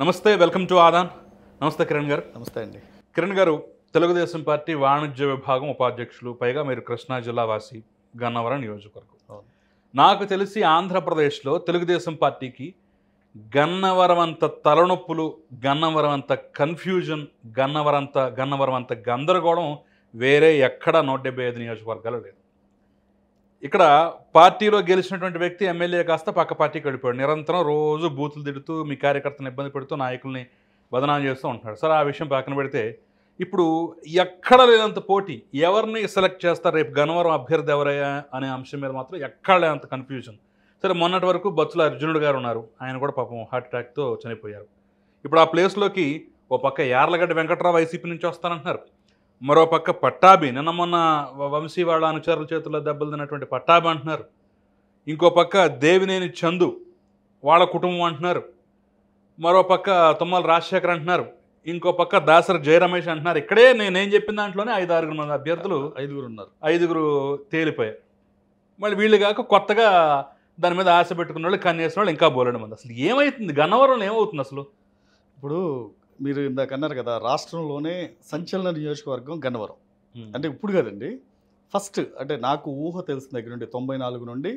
నమస్తే welcome to ఆదాన్ నమస్తే కిరణ్ గారు నమస్తే అండి కిరణ్ గారు తెలుగుదేశం పార్టీ వాణిజ్య విభాగం ఉపాధ్యక్షులు పైగా మీరు కృష్ణా జిల్లా వాసి గన్నవరం నియోజకవర్గం నాకు తెలిసి ఆంధ్రప్రదేశ్లో తెలుగుదేశం పార్టీకి గన్నవరం అంత తలనొప్పులు గన్నవరం అంత కన్ఫ్యూజన్ గన్నవరంత గన్నవరం అంత గందరగోళం వేరే ఎక్కడా నూట డెబ్బై ఐదు నియోజకవర్గాలు లేదు ఇక్కడ పార్టీలో గెలిచినటువంటి వ్యక్తి ఎమ్మెల్యే కాస్త పక్క పార్టీకి వెళ్ళిపోయాడు నిరంతరం రోజు బూతులు తిడుతూ మీ కార్యకర్తను ఇబ్బంది పెడుతూ నాయకుల్ని బదనాలు చేస్తూ ఉంటున్నాడు సరే ఆ విషయం పక్కన పెడితే ఇప్పుడు ఎక్కడ లేనంత పోటీ ఎవరిని సెలెక్ట్ చేస్తారు రేపు గనవరం అభ్యర్థి ఎవరయ్యా అనే అంశం మీద మాత్రం ఎక్కడ లేనంత కన్ఫ్యూజన్ సరే మొన్నటి వరకు బత్సుల అర్జునుడు గారు ఉన్నారు ఆయన కూడా పాపం హార్ట్ చనిపోయారు ఇప్పుడు ఆ ప్లేస్లోకి ఓ పక్క యార్లగడ్డ వెంకట్రావు వైసీపీ నుంచి వస్తానంటున్నారు మరోపక్క పట్టాభి నిన్న మొన్న వంశీ వాళ్ళ అనుచరుల చేతుల్లో దెబ్బలు తిన్నటువంటి పట్టాభి అంటున్నారు ఇంకో పక్క దేవినేని చందు వాళ్ళ కుటుంబం అంటున్నారు మరోపక్క తుమ్మల రాజశేఖర్ అంటున్నారు ఇంకో పక్క దాసరి జయరమేష్ అంటున్నారు ఇక్కడే నేనేం చెప్పిన దాంట్లోనే ఐదు ఆరుగురు మంది అభ్యర్థులు ఐదుగురు ఉన్నారు ఐదుగురు తేలిపోయారు మళ్ళీ వీళ్ళు కాక కొత్తగా దాని మీద ఆశ పెట్టుకున్న వాళ్ళు కన్నేసిన వాళ్ళు ఇంకా బోలేడు మంది అసలు ఏమవుతుంది గన్నవరంలో ఏమవుతుంది అసలు ఇప్పుడు మీరు ఇందాక అన్నారు కదా రాష్ట్రంలోనే సంచలన నియోజకవర్గం గన్నవరం అంటే ఇప్పుడు కదండి ఫస్ట్ అంటే నాకు ఊహ తెలిసిన దగ్గర నుండి తొంభై నాలుగు నుండి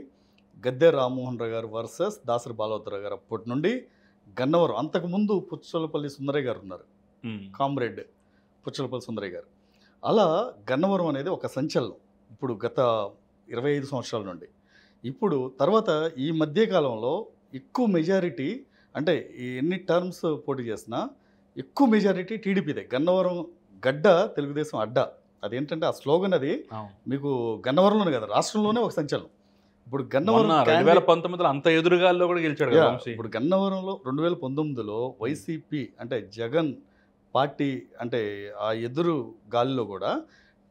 గద్దె రామ్మోహన్ రావు గారు వర్సెస్ దాసరి బాలోత్తరావు గారు అప్పటి నుండి గన్నవరం అంతకుముందు పుచ్చలపల్లి సుందరయ్య గారు ఉన్నారు కామ్రేడ్ పుచ్చలపల్లి సుందరయ్య గారు అలా గన్నవరం అనేది ఒక సంచలనం ఇప్పుడు గత ఇరవై ఐదు సంవత్సరాల నుండి ఇప్పుడు తర్వాత ఈ మధ్యకాలంలో ఎక్కువ మెజారిటీ అంటే ఎన్ని టర్మ్స్ పోటీ చేసినా ఎక్కువ మెజారిటీ టీడీపీదే గన్నవరం గడ్డ తెలుగుదేశం అడ్డ అదేంటంటే ఆ స్లోగన్ అది మీకు గన్నవరంలోనే కదా రాష్ట్రంలోనే ఒక సంచలనం ఇప్పుడు గన్నవరం రెండు వేల పంతొమ్మిదిలో అంత ఎదురుగాల్లో కూడా గెలిచాడు ఇప్పుడు గన్నవరంలో రెండు వేల పంతొమ్మిదిలో వైసీపీ అంటే జగన్ పార్టీ అంటే ఆ ఎదురు గాలిలో కూడా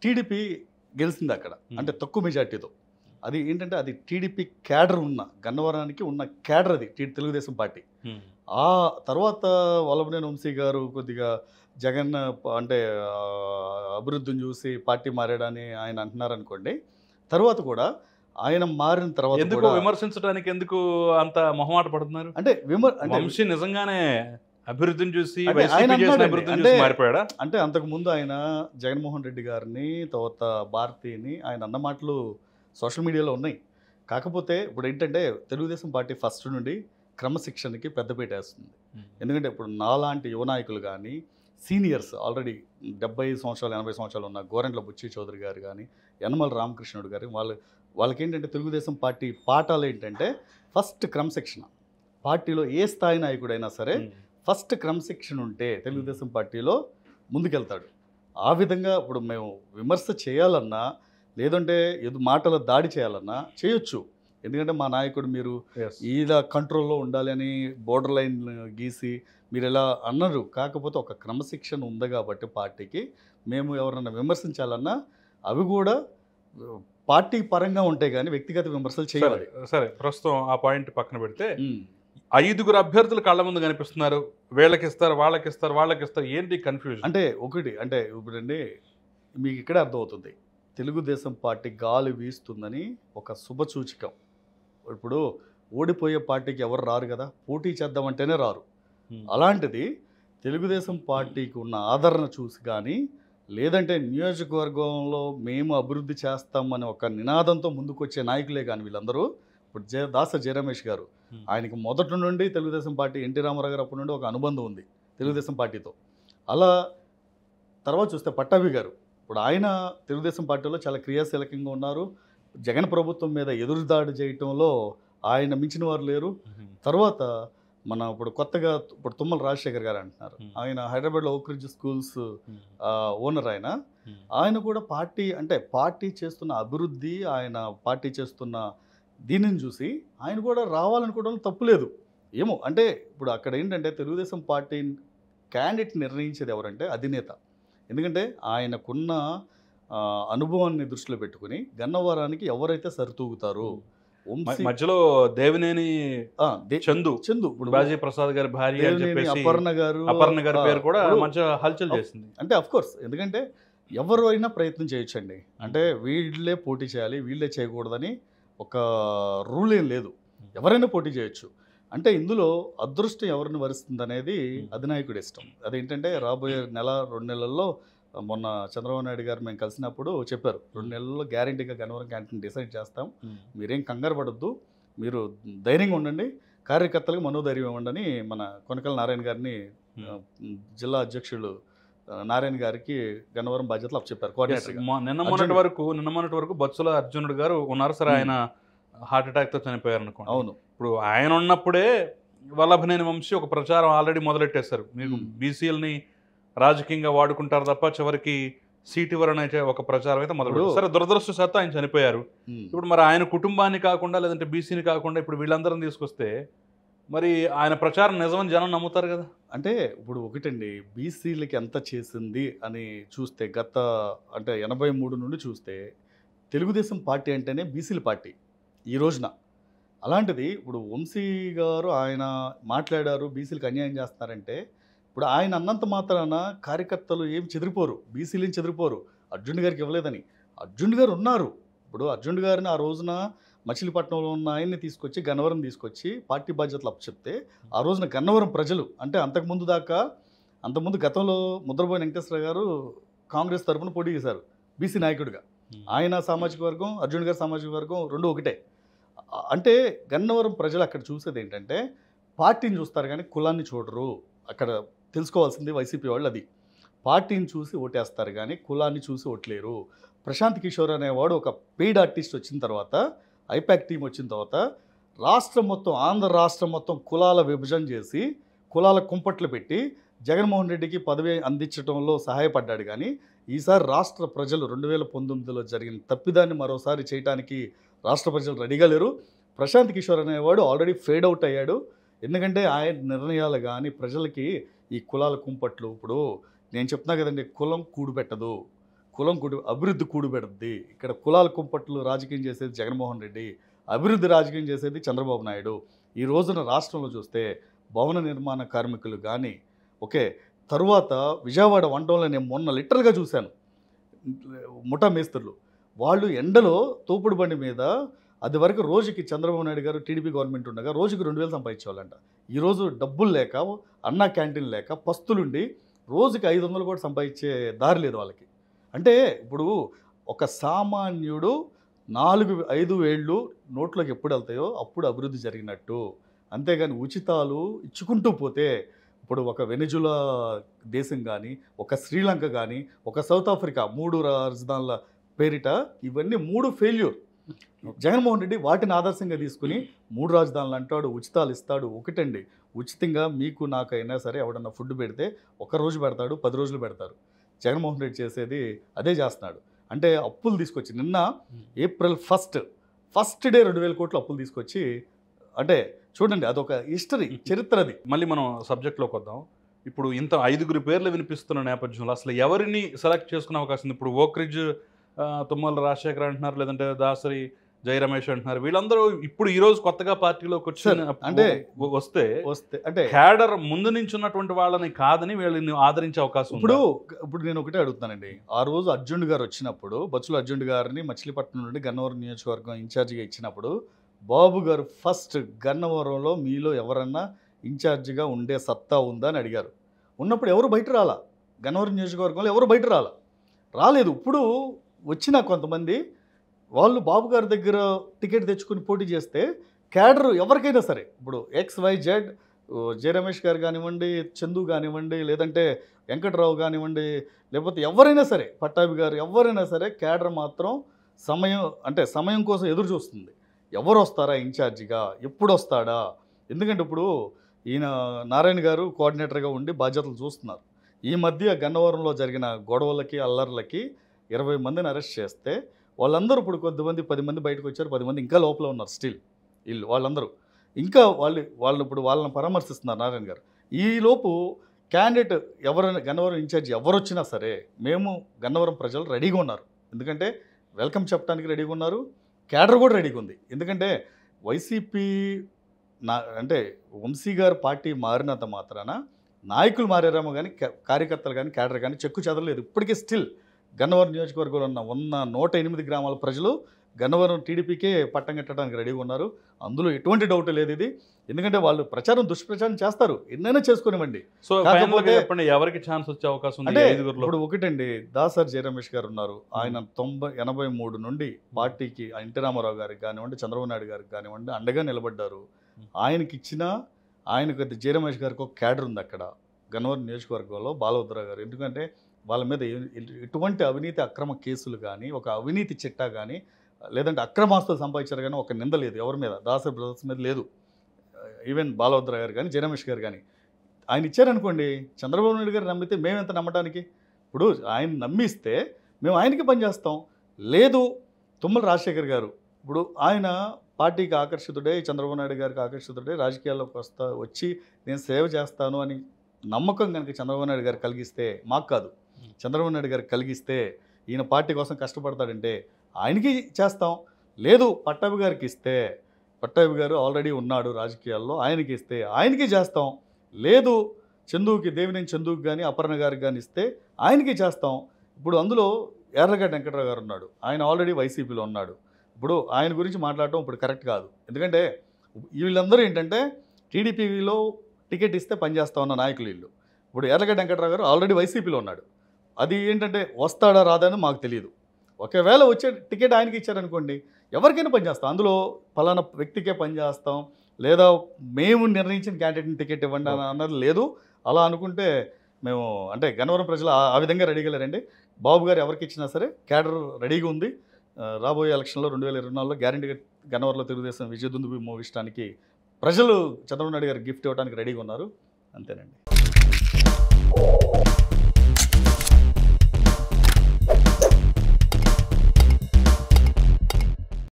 టీడీపీ గెలిచింది అక్కడ అంటే తక్కువ మెజార్టీతో అది ఏంటంటే అది టీడీపీ క్యాడర్ ఉన్న గన్నవరానికి ఉన్న క్యాడర్ అది తెలుగుదేశం పార్టీ ఆ తర్వాత వల్లభనేని వంశీ గారు కొద్దిగా జగన్ అంటే అభివృద్ధిని చూసి పార్టీ మారాడని ఆయన అంటున్నారు అనుకోండి తర్వాత కూడా ఆయన మారిన తర్వాత ఎందుకు విమర్శించడానికి ఎందుకు అంత మొహమాట పడుతున్నారు అంటే విమర్ వంశీ నిజంగానే అభివృద్ధిని చూసి మారిపోయాడా అంటే అంతకు ముందు ఆయన జగన్మోహన్ రెడ్డి గారిని తర్వాత భారతిని ఆయన అన్న మాటలు సోషల్ మీడియాలో ఉన్నాయి కాకపోతే ఇప్పుడు ఏంటంటే తెలుగుదేశం పార్టీ ఫస్ట్ నుండి క్రమశిక్షణకి పెద్దపీట వేస్తుంది ఎందుకంటే ఇప్పుడు నాలాంటి యువనాయకులు కానీ సీనియర్స్ ఆల్రెడీ డెబ్బై సంవత్సరాలు ఎనభై సంవత్సరాలు ఉన్న గోరెంట్ల బుచ్చి చౌదరి గారు కానీ యనమల రామకృష్ణుడు గారు వాళ్ళు వాళ్ళకేంటంటే తెలుగుదేశం పార్టీ పాఠాలు ఏంటంటే ఫస్ట్ క్రమశిక్షణ పార్టీలో ఏ స్థాయి నాయకుడైనా సరే ఫస్ట్ క్రమశిక్షణ ఉంటే తెలుగుదేశం పార్టీలో ముందుకెళ్తాడు ఆ విధంగా ఇప్పుడు మేము విమర్శ చేయాలన్నా లేదంటే ఏదో మాటల దాడి చేయాలన్నా చేయొచ్చు ఎందుకంటే మా నాయకుడు మీరు ఇలా కంట్రోల్లో ఉండాలి అని బోర్డర్ లైన్ గీసి మీరు ఎలా అన్నారు కాకపోతే ఒక క్రమశిక్షణ ఉంది కాబట్టి పార్టీకి మేము ఎవరన్నా విమర్శించాలన్నా అవి కూడా పార్టీ పరంగా ఉంటాయి కానీ వ్యక్తిగత విమర్శలు చేయాలి సరే ప్రస్తుతం ఆ పాయింట్ పక్కన పెడితే ఐదుగురు అభ్యర్థులు కళ్ళ ముందు కనిపిస్తున్నారు వీళ్ళకి ఇస్తారు వాళ్ళకి ఇస్తారు వాళ్ళకి ఇస్తారు ఏంటి కన్ఫ్యూజన్ అంటే ఒకటి అంటే ఇప్పుడండి మీకు ఇక్కడే అర్థమవుతుంది తెలుగుదేశం పార్టీ గాలి వీస్తుందని ఒక సూచకం ఇప్పుడు ఓడిపోయే పార్టీకి ఎవరు రారు కదా పోటీ చేద్దామంటేనే రారు అలాంటిది తెలుగుదేశం పార్టీకి ఉన్న ఆదరణ చూసి కానీ లేదంటే నియోజకవర్గంలో మేము అభివృద్ధి చేస్తామని ఒక నినాదంతో ముందుకొచ్చే నాయకులే కానీ వీళ్ళందరూ ఇప్పుడు జయ దాస జయరమేష్ గారు ఆయనకి మొదటి నుండి తెలుగుదేశం పార్టీ ఎన్టీ రామారావు గారు అప్పటి నుండి ఒక అనుబంధం ఉంది తెలుగుదేశం పార్టీతో అలా తర్వాత చూస్తే పట్టాభి గారు ఇప్పుడు ఆయన తెలుగుదేశం పార్టీలో చాలా క్రియాశీలకంగా ఉన్నారు జగన్ ప్రభుత్వం మీద ఎదురుదాడి చేయటంలో ఆయన మించిన వారు లేరు తర్వాత మన ఇప్పుడు కొత్తగా ఇప్పుడు తుమ్మల రాజశేఖర్ గారు అంటున్నారు ఆయన హైదరాబాద్లో ఓక్రిడ్జ్ స్కూల్స్ ఓనర్ ఆయన ఆయన కూడా పార్టీ అంటే పార్టీ చేస్తున్న అభివృద్ధి ఆయన పార్టీ చేస్తున్న దీనిని చూసి ఆయన కూడా రావాలనుకోవడం తప్పులేదు ఏమో అంటే ఇప్పుడు అక్కడ ఏంటంటే తెలుగుదేశం పార్టీ క్యాండిడేట్ నిర్ణయించేది ఎవరంటే అధినేత ఎందుకంటే ఆయనకున్న అనుభవాన్ని దృష్టిలో పెట్టుకుని గన్నవరానికి ఎవరైతే సరితూగుతారో మధ్యలో దేవినేని చందు చందు ఇప్పుడు బాజీ ప్రసాద్ గారి భార్య అపర్ణ గారు అపర్ణ గారి పేరు కూడా మంచి హల్చల్ చేసింది అంటే అఫ్ కోర్స్ ఎందుకంటే ఎవరు అయినా ప్రయత్నం చేయొచ్చండి అంటే వీళ్ళే పోటీ చేయాలి వీళ్ళే చేయకూడదని ఒక రూల్ ఏం లేదు ఎవరైనా పోటీ చేయొచ్చు అంటే ఇందులో అదృష్టం ఎవరిని వరిస్తుంది అనేది అధినాయకుడి ఇష్టం అదేంటంటే రాబోయే నెల రెండు నెలల్లో మొన్న చంద్రబాబు నాయుడు గారు మేము కలిసినప్పుడు చెప్పారు రెండు నెలల్లో గ్యారంటీగా గన్నవరం క్యాంటీన్ డిసైడ్ చేస్తాం మీరేం కంగారు పడద్దు మీరు ధైర్యంగా ఉండండి కార్యకర్తలకు మనోధైర్యం ఇవ్వండి మన కొనకల నారాయణ గారిని జిల్లా అధ్యక్షులు నారాయణ గారికి గన్నవరం బాధ్యతలు అప్పచెప్పారు కోఆర్డినేటర్ నిన్న మొన్నటి వరకు నిన్న మొన్నటి వరకు బత్సుల అర్జునుడు గారు ఉన్నారు సార్ ఆయన హార్ట్ అటాక్తో చనిపోయారు అనుకో అవును ఇప్పుడు ఆయన ఉన్నప్పుడే వల్లభనేని వంశీ ఒక ప్రచారం ఆల్రెడీ మొదలెట్టేశారు మీకు బీసీఎల్ని రాజకీయంగా వాడుకుంటారు తప్ప చివరికి సీటు వలన ఒక ప్రచారం అయితే మొదలు సరే దురదృష్టశాత్తు ఆయన చనిపోయారు ఇప్పుడు మరి ఆయన కుటుంబాన్ని కాకుండా లేదంటే బీసీని కాకుండా ఇప్పుడు వీళ్ళందరం తీసుకొస్తే మరి ఆయన ప్రచారం నిజమని జనం నమ్ముతారు కదా అంటే ఇప్పుడు ఒకటండి బీసీలకి ఎంత చేసింది అని చూస్తే గత అంటే ఎనభై మూడు నుండి చూస్తే తెలుగుదేశం పార్టీ అంటేనే బీసీల పార్టీ ఈ రోజున అలాంటిది ఇప్పుడు వంశీ గారు ఆయన మాట్లాడారు బీసీలకు అన్యాయం చేస్తున్నారంటే ఇప్పుడు ఆయన అన్నంత మాత్రాన కార్యకర్తలు ఏం చెదిరిపోరు బీసీలు ఏం చెదిరిపోరు అర్జున్ గారికి ఇవ్వలేదని అర్జున్ గారు ఉన్నారు ఇప్పుడు అర్జున్ గారిని ఆ రోజున మచిలీపట్నంలో ఉన్న ఆయన్ని తీసుకొచ్చి గన్నవరం తీసుకొచ్చి పార్టీ బాధ్యతలు అప్పచెప్తే ఆ రోజున గన్నవరం ప్రజలు అంటే అంతకుముందు దాకా అంతకుముందు గతంలో ముద్రబోయిన వెంకటేశ్వర గారు కాంగ్రెస్ తరఫున పోటీ చేశారు బీసీ నాయకుడిగా ఆయన సామాజిక వర్గం అర్జున్ గారి సామాజిక వర్గం రెండు ఒకటే అంటే గన్నవరం ప్రజలు అక్కడ చూసేది ఏంటంటే పార్టీని చూస్తారు కానీ కులాన్ని చూడరు అక్కడ తెలుసుకోవాల్సింది వైసీపీ వాళ్ళు అది పార్టీని చూసి ఓటేస్తారు కానీ కులాన్ని చూసి ఓట్లేరు ప్రశాంత్ కిషోర్ అనేవాడు ఒక పెయిడ్ ఆర్టిస్ట్ వచ్చిన తర్వాత ఐపాక్ టీం వచ్చిన తర్వాత రాష్ట్రం మొత్తం ఆంధ్ర రాష్ట్రం మొత్తం కులాల విభజన చేసి కులాల కుంపట్లు పెట్టి జగన్మోహన్ రెడ్డికి పదవి అందించడంలో సహాయపడ్డాడు కానీ ఈసారి రాష్ట్ర ప్రజలు రెండు వేల పంతొమ్మిదిలో జరిగిన తప్పిదాన్ని మరోసారి చేయడానికి రాష్ట్ర ప్రజలు రెడీగా లేరు ప్రశాంత్ కిషోర్ అనేవాడు ఆల్రెడీ ఫేడ్ అవుట్ అయ్యాడు ఎందుకంటే ఆయన నిర్ణయాలు కానీ ప్రజలకి ఈ కులాల కుంపట్లు ఇప్పుడు నేను చెప్తున్నా కదండి కులం కూడుపెట్టదు కులం కూడి అభివృద్ధి కూడుపెడుద్ది ఇక్కడ కులాల కుంపట్లు రాజకీయం చేసేది జగన్మోహన్ రెడ్డి అభివృద్ధి రాజకీయం చేసేది చంద్రబాబు నాయుడు ఈ రోజున రాష్ట్రంలో చూస్తే భవన నిర్మాణ కార్మికులు కానీ ఓకే తరువాత విజయవాడ వంటంలో నేను మొన్న లిటరల్గా చూశాను ముఠా మేస్త్రులు వాళ్ళు ఎండలో తోపుడు బండి మీద అది వరకు రోజుకి చంద్రబాబు నాయుడు గారు టీడీపీ గవర్నమెంట్ ఉండగా రోజుకి రెండు వేలు సంపాదించేవాళ్ళంట ఈరోజు డబ్బులు లేక అన్నా క్యాంటీన్ లేక పస్తులుండి రోజుకి ఐదు వందలు కూడా సంపాదించే దారి లేదు వాళ్ళకి అంటే ఇప్పుడు ఒక సామాన్యుడు నాలుగు ఐదు వేళ్ళు నోట్లోకి ఎప్పుడు వెళ్తాయో అప్పుడు అభివృద్ధి జరిగినట్టు అంతేగాని ఉచితాలు ఇచ్చుకుంటూ పోతే ఇప్పుడు ఒక వెనిజులా దేశం కానీ ఒక శ్రీలంక కానీ ఒక సౌత్ ఆఫ్రికా మూడు రాజధానుల పేరిట ఇవన్నీ మూడు ఫెయిల్యూర్ జగన్మోహన్ రెడ్డి వాటిని ఆదర్శంగా తీసుకుని మూడు రాజధానులు అంటాడు ఉచితాలు ఇస్తాడు ఒకటండి ఉచితంగా మీకు నాకైనా సరే ఎవడన్నా ఫుడ్ పెడితే ఒక రోజు పెడతాడు పది రోజులు పెడతారు జగన్మోహన్ రెడ్డి చేసేది అదే చేస్తున్నాడు అంటే అప్పులు తీసుకొచ్చి నిన్న ఏప్రిల్ ఫస్ట్ ఫస్ట్ డే రెండు వేల కోట్లు అప్పులు తీసుకొచ్చి అంటే చూడండి అదొక హిస్టరీ చరిత్ర అది మళ్ళీ మనం సబ్జెక్ట్లోకి వద్దాం ఇప్పుడు ఇంత ఐదుగురు పేర్లు వినిపిస్తున్న నేపథ్యంలో అసలు ఎవరిని సెలెక్ట్ చేసుకునే అవకాశం ఇప్పుడు ఓక్రిడ్జ్ తుమ్మల రాజశేఖర్ అంటున్నారు లేదంటే దాసరి జై రమేష్ అంటున్నారు వీళ్ళందరూ ఇప్పుడు ఈ రోజు కొత్తగా పార్టీలోకి వచ్చి అంటే వస్తే వస్తే అంటే క్యాడర్ ముందు నుంచి ఉన్నటువంటి వాళ్ళని కాదని వీళ్ళని ఆదరించే అవకాశం ఇప్పుడు ఇప్పుడు నేను ఒకటే అడుగుతానండి ఆ రోజు అర్జున్ గారు వచ్చినప్పుడు బచ్చుల అర్జున్ గారిని మచిలీపట్నం నుండి గన్నవరం నియోజకవర్గం ఇన్ఛార్జిగా ఇచ్చినప్పుడు బాబు గారు ఫస్ట్ గన్నవరంలో మీలో ఎవరన్నా ఇన్ఛార్జిగా ఉండే సత్తా ఉందా అని అడిగారు ఉన్నప్పుడు ఎవరు బయట రాలా గన్నవరం నియోజకవర్గంలో ఎవరు బయట రాలా రాలేదు ఇప్పుడు వచ్చిన కొంతమంది వాళ్ళు బాబు గారి దగ్గర టికెట్ తెచ్చుకుని పోటీ చేస్తే క్యాడర్ ఎవరికైనా సరే ఇప్పుడు X Y Z J Ramesh గారు కానివ్వండి చందు కానివ్వండి లేదంటే వెంకట్రావు కానివ్వండి లేకపోతే ఎవరైనా సరే పట్టాభి గారు ఎవరైనా సరే క్యాడర్ మాత్రం సమయం అంటే సమయం కోసం ఎదురు చూస్తుంది ఎవరు వస్తారా ఇన్ఛార్జిగా ఎప్పుడు వస్తాడా ఎందుకంటే ఇప్పుడు ఈయన నారాయణ గారు కోఆర్డినేటర్గా ఉండి బాధ్యతలు చూస్తున్నారు ఈ మధ్య గన్నవరంలో జరిగిన గొడవలకి అల్లర్లకి ఇరవై మందిని అరెస్ట్ చేస్తే వాళ్ళందరూ ఇప్పుడు కొద్దిమంది పది మంది బయటకు వచ్చారు పది మంది ఇంకా లోపల ఉన్నారు స్టిల్ వీళ్ళు వాళ్ళందరూ ఇంకా వాళ్ళు వాళ్ళు ఇప్పుడు వాళ్ళని పరామర్శిస్తున్నారు నారాయణ గారు ఈలోపు క్యాండిడేట్ ఎవరైనా గన్నవరం ఇన్ఛార్జ్ ఎవరు వచ్చినా సరే మేము గన్నవరం ప్రజలు రెడీగా ఉన్నారు ఎందుకంటే వెల్కమ్ చెప్పడానికి రెడీగా ఉన్నారు క్యాడర్ కూడా రెడీగా ఉంది ఎందుకంటే వైసీపీ నా అంటే వంశీ గారు పార్టీ మారినంత మాత్రాన నాయకులు మారేరేమో కానీ కార్యకర్తలు కానీ క్యాడర్ కానీ చెక్కు చెదరలేదు ఇప్పటికీ స్టిల్ గన్నవరం నియోజకవర్గంలో ఉన్న ఉన్న నూట ఎనిమిది గ్రామాల ప్రజలు గన్నవరం టీడీపీకే పట్టం కట్టడానికి రెడీగా ఉన్నారు అందులో ఎటువంటి డౌట్ లేదు ఇది ఎందుకంటే వాళ్ళు ప్రచారం దుష్ప్రచారం చేస్తారు ఎన్నైనా చేసుకునివ్వండి సో కాకపోతే ఎవరికి ఛాన్స్ వచ్చే అవకాశం అంటే ఇప్పుడు ఒకటండి దాసర్ జయరమేష్ గారు ఉన్నారు ఆయన తొంభై ఎనభై మూడు నుండి పార్టీకి ఎన్టీ రామారావు గారికి కానివ్వండి చంద్రబాబు నాయుడు గారికి కానివ్వండి అండగా నిలబడ్డారు ఆయనకి ఇచ్చిన ఆయనకు జయరమేష్ గారికి ఒక క్యాడర్ ఉంది అక్కడ గన్నవరం నియోజకవర్గంలో బాలభద్ర గారు ఎందుకంటే వాళ్ళ మీద ఎటువంటి అవినీతి అక్రమ కేసులు కానీ ఒక అవినీతి చిట్టా కానీ లేదంటే అక్రమాస్తులు సంపాదించారు కానీ ఒక నింద లేదు ఎవరి మీద దాసరి బ్రదర్స్ మీద లేదు ఈవెన్ బాలభద్ర గారు కానీ జనమేష్ గారు కానీ ఆయన ఇచ్చారనుకోండి చంద్రబాబు నాయుడు గారు నమ్మితే మేము ఎంత నమ్మడానికి ఇప్పుడు ఆయన నమ్మిస్తే మేము ఆయనకి పనిచేస్తాం లేదు తుమ్మల రాజశేఖర్ గారు ఇప్పుడు ఆయన పార్టీకి ఆకర్షితుడే చంద్రబాబు నాయుడు గారికి ఆకర్షితుడే రాజకీయాల్లోకి వస్తా వచ్చి నేను సేవ చేస్తాను అని నమ్మకం కనుక చంద్రబాబు నాయుడు గారు కలిగిస్తే మాకు కాదు చంద్రబాబు నాయుడు గారికి కలిగిస్తే ఈయన పార్టీ కోసం కష్టపడతాడంటే ఆయనకి చేస్తాం లేదు పట్టాభి గారికి ఇస్తే పట్టాభి గారు ఆల్రెడీ ఉన్నాడు రాజకీయాల్లో ఆయనకి ఇస్తే ఆయనకి చేస్తాం లేదు చందుకి దేవినేని చందుకు కానీ అపర్ణ గారికి కానీ ఇస్తే ఆయనకి చేస్తాం ఇప్పుడు అందులో ఎర్రగడ్డ వెంకట్రావు గారు ఉన్నాడు ఆయన ఆల్రెడీ వైసీపీలో ఉన్నాడు ఇప్పుడు ఆయన గురించి మాట్లాడటం ఇప్పుడు కరెక్ట్ కాదు ఎందుకంటే వీళ్ళందరూ ఏంటంటే టీడీపీలో టికెట్ ఇస్తే పనిచేస్తా ఉన్న నాయకులు వీళ్ళు ఇప్పుడు ఎర్రగడ్డ వెంకట్రావు గారు ఆల్రెడీ వైసీపీలో ఉన్నాడు అది ఏంటంటే వస్తాడా రాదని మాకు తెలియదు ఒకవేళ వచ్చే టికెట్ ఆయనకి ఇచ్చారనుకోండి ఎవరికైనా పనిచేస్తాం అందులో ఫలానా వ్యక్తికే పనిచేస్తాం లేదా మేము నిర్ణయించిన క్యాండిడేట్ని టికెట్ ఇవ్వండి అన్నది లేదు అలా అనుకుంటే మేము అంటే గన్నవరం ప్రజలు ఆ విధంగా రెడీగా లేరండి బాబు గారు ఎవరికి ఇచ్చినా సరే క్యాడర్ రెడీగా ఉంది రాబోయే ఎలక్షన్లో రెండు వేల ఇరవై నాలుగులో గ్యారంటీగా గన్నవరంలో తెలుగుదేశం విజయదుందు మోగించడానికి ప్రజలు చంద్రబాబు నాయుడు గారు గిఫ్ట్ ఇవ్వడానికి రెడీగా ఉన్నారు అంతేనండి